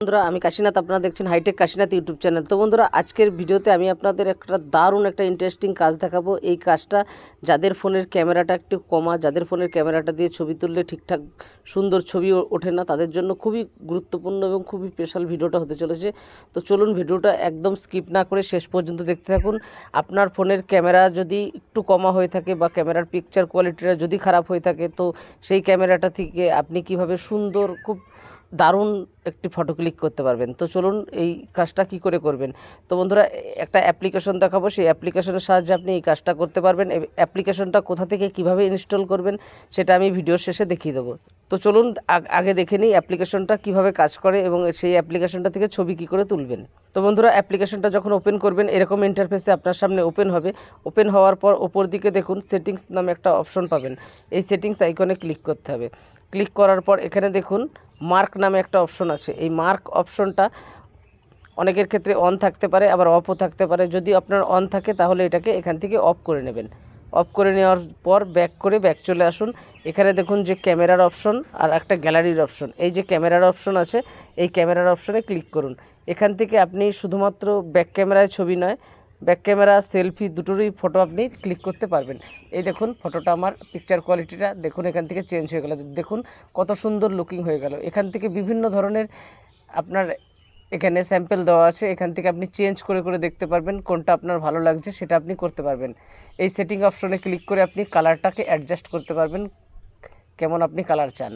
বন্ধুরা আমি কাশীনাথ আপনারা দেখছেন হাইটেক কাশীনাথ ইউটিউব চ্যানেল তো বন্ধুরা আজকের ভিডিওতে আমি আপনাদের একটা দারুণ একটা ইন্টারেস্টিং কাজ দেখাবো এই কাজটা যাদের ফোনের ক্যামেরাটা একটু কমা যাদের ফোনের ক্যামেরাটা দিয়ে ছবি তুললে ঠিকঠাক সুন্দর ছবি ওঠে না তাদের জন্য খুবই গুরুত্বপূর্ণ এবং খুবই স্পেশাল ভিডিওটা হতে চলেছে তো চলুন ভিডিওটা একদম স্কিপ না করে শেষ পর্যন্ত দেখতে থাকুন আপনার ফোনের ক্যামেরা যদি একটু কমা হয়ে থাকে বা ক্যামেরার পিকচার কোয়ালিটিটা যদি খারাপ হয়ে থাকে তো সেই ক্যামেরাটা থেকে আপনি কিভাবে সুন্দর খুব দারুণ একটি ফটো ক্লিক করতে পারবেন তো চলুন এই কাজটা কি করে করবেন তো বন্ধুরা একটা অ্যাপ্লিকেশন দেখাবো সেই অ্যাপ্লিকেশনের সাহায্যে আপনি এই কাজটা করতে পারবেন অ্যাপ্লিকেশনটা কোথা থেকে কিভাবে ইনস্টল করবেন সেটা আমি ভিডিওর শেষে দেখিয়ে দেবো তো চলুন আগে দেখে নিই অ্যাপ্লিকেশনটা কিভাবে কাজ করে এবং সেই অ্যাপ্লিকেশনটা থেকে ছবি কি করে তুলবেন তো বন্ধুরা অ্যাপ্লিকেশনটা যখন ওপেন করবেন এরকম ইন্টারফেসে আপনার সামনে ওপেন হবে ওপেন হওয়ার পর ওপর দিকে দেখুন সেটিংস নামে একটা অপশন পাবেন এই সেটিংস আইকনে ক্লিক করতে হবে ক্লিক করার পর এখানে দেখুন মার্ক নামে একটা অপশন আছে এই মার্ক অপশনটা অনেকের ক্ষেত্রে অন থাকতে পারে আবার অফও থাকতে পারে যদি আপনার অন থাকে তাহলে এটাকে এখান থেকে অফ করে নেবেন অফ করে নেওয়ার পর ব্যাক করে ব্যাক চলে আসুন এখানে দেখুন যে ক্যামেরার অপশন আর একটা গ্যালারির অপশন এই যে ক্যামেরার অপশন আছে এই ক্যামেরার অপশনে ক্লিক করুন এখান থেকে আপনি শুধুমাত্র ব্যাক ক্যামেরায় ছবি নয় ব্যাক ক্যামেরা সেলফি দুটোরই ফটো আপনি ক্লিক করতে পারবেন এই দেখুন ফটোটা আমার পিকচার কোয়ালিটিটা দেখুন এখান থেকে চেঞ্জ হয়ে গেল দেখুন কত সুন্দর লুকিং হয়ে গেল এখান থেকে বিভিন্ন ধরনের আপনার এখানে স্যাম্পেল দেওয়া আছে এখান থেকে আপনি চেঞ্জ করে করে দেখতে পারবেন কোনটা আপনার ভালো লাগছে সেটা আপনি করতে পারবেন এই সেটিং অপশনে ক্লিক করে আপনি কালারটাকে অ্যাডজাস্ট করতে পারবেন কেমন আপনি কালার চান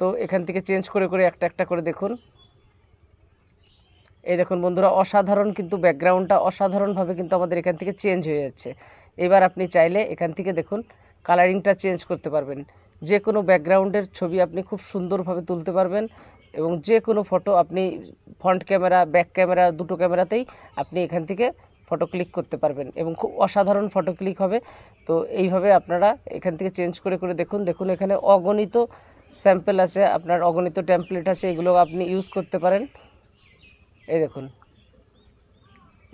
তো এখান থেকে চেঞ্জ করে করে একটা একটা করে দেখুন এই দেখুন বন্ধুরা অসাধারণ কিন্তু ব্যাকগ্রাউন্ডটা অসাধারণভাবে কিন্তু আমাদের এখান থেকে চেঞ্জ হয়ে যাচ্ছে এবার আপনি চাইলে এখান থেকে দেখুন কালারিংটা চেঞ্জ করতে পারবেন যে কোনো ব্যাকগ্রাউন্ডের ছবি আপনি খুব সুন্দরভাবে তুলতে পারবেন এবং যে কোনো ফটো আপনি ফ্রন্ট ক্যামেরা ব্যাক ক্যামেরা দুটো ক্যামেরাতেই আপনি এখান থেকে ফটো ক্লিক করতে পারবেন এবং খুব অসাধারণ ফটো ক্লিক হবে তো এইভাবে আপনারা এখান থেকে চেঞ্জ করে করে দেখুন দেখুন এখানে অগণিত স্যাম্পেল আছে আপনার অগণিত ট্যাম্পলেট আছে এগুলো আপনি ইউজ করতে পারেন এই দেখুন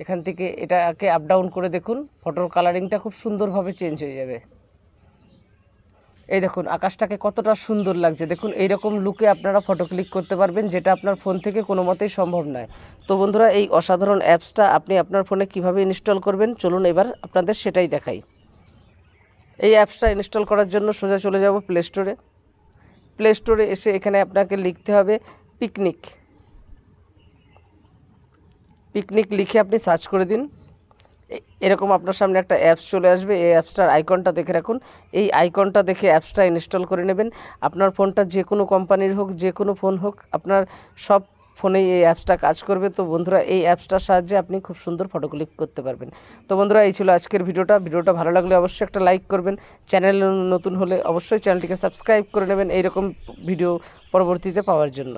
এখান থেকে এটাকে আপ ডাউন করে দেখুন ফটোর কালারিংটা খুব সুন্দরভাবে চেঞ্জ হয়ে যাবে এই দেখুন আকাশটাকে কতটা সুন্দর লাগছে দেখুন এইরকম লুকে আপনারা ফটো ক্লিক করতে পারবেন যেটা আপনার ফোন থেকে কোনো মতেই সম্ভব নয় তো বন্ধুরা এই অসাধারণ অ্যাপসটা আপনি আপনার ফোনে কিভাবে ইনস্টল করবেন চলুন এবার আপনাদের সেটাই দেখাই এই অ্যাপসটা ইনস্টল করার জন্য সোজা চলে যাব প্লে স্টোরে প্লে স্টোরে এসে এখানে আপনাকে লিখতে হবে পিকনিক পিকনিক লিখে আপনি সার্চ করে দিন এরকম আপনার সামনে একটা অ্যাপস চলে আসবে এই অ্যাপসটার আইকনটা দেখে রাখুন এই আইকনটা দেখে অ্যাপসটা ইনস্টল করে নেবেন আপনার ফোনটা যে কোনো কোম্পানির হোক যে কোনো ফোন হোক আপনার সব ফোনেই এই অ্যাপসটা কাজ করবে তো বন্ধুরা এই অ্যাপসটার সাহায্যে আপনি খুব সুন্দর ফটো ক্লিক করতে পারবেন তো বন্ধুরা এই ছিল আজকের ভিডিওটা ভিডিওটা ভালো লাগলে অবশ্যই একটা লাইক করবেন চ্যানেল নতুন হলে অবশ্যই চ্যানেলটিকে সাবস্ক্রাইব করে নেবেন এইরকম ভিডিও পরবর্তীতে পাওয়ার জন্য